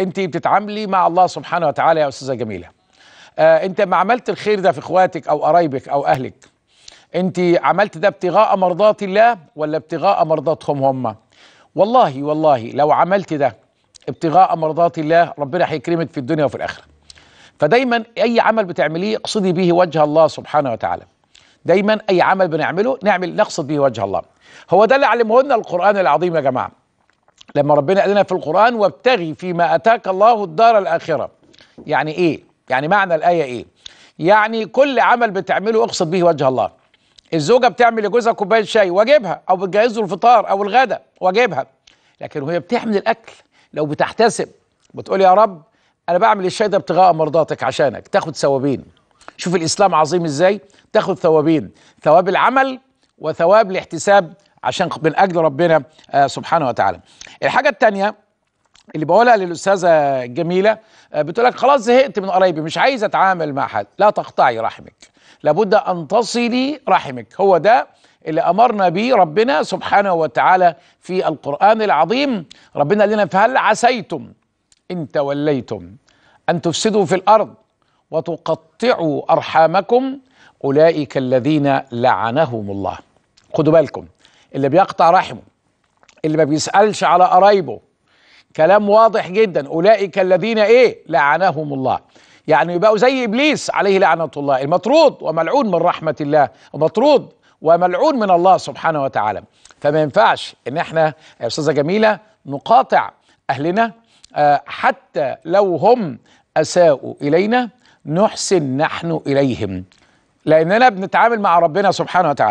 انت بتتعاملي مع الله سبحانه وتعالى يا استاذه جميله آه انت ما عملت الخير ده في اخواتك او قرايبك او اهلك انت عملت ده ابتغاء مرضات الله ولا ابتغاء مرضاتهم هم والله والله لو عملت ده ابتغاء مرضات الله ربنا هيكرمك في الدنيا وفي الاخره فدايما اي عمل بتعمليه اقصدي به وجه الله سبحانه وتعالى دايما اي عمل بنعمله نعمل نقصد به وجه الله هو ده اللي علمه لنا القران العظيم يا جماعه لما ربنا قال لنا في القرآن وابتغي فيما أتاك الله الدار الآخرة يعني إيه؟ يعني معنى الآية إيه؟ يعني كل عمل بتعمله اقصد به وجه الله الزوجة بتعمل لجوزها كوباية شاي واجبها أو بتجهز له الفطار أو الغداء واجبها لكن وهي بتعمل الأكل لو بتحتسب بتقول يا رب أنا بعمل الشاي ده ابتغاء مرضاتك عشانك تاخد ثوابين شوف الإسلام عظيم إزاي تاخد ثوابين ثواب العمل وثواب الاحتساب عشان من اجل ربنا آه، سبحانه وتعالى الحاجه الثانيه اللي بقولها للاستاذه جميله آه، بتقول لك خلاص زهقت من قرايبي مش عايزه اتعامل مع حد لا تقطعي رحمك لابد ان تصلي رحمك هو ده اللي امرنا به ربنا سبحانه وتعالى في القران العظيم ربنا قال لنا فهل عسيتم ان توليتم ان تفسدوا في الارض وتقطعوا ارحامكم اولئك الذين لعنهم الله خدوا بالكم اللي بيقطع رحمه اللي ما بيسألش على قرايبه كلام واضح جدا أولئك الذين إيه لعنهم الله يعني يبقوا زي إبليس عليه لعنة الله المطرود وملعون من رحمة الله ومطرود وملعون من الله سبحانه وتعالى فما ينفعش ان احنا يا استاذه جميله نقاطع اهلنا آه، حتى لو هم اساءوا الينا نحسن نحن اليهم لاننا بنتعامل مع ربنا سبحانه وتعالى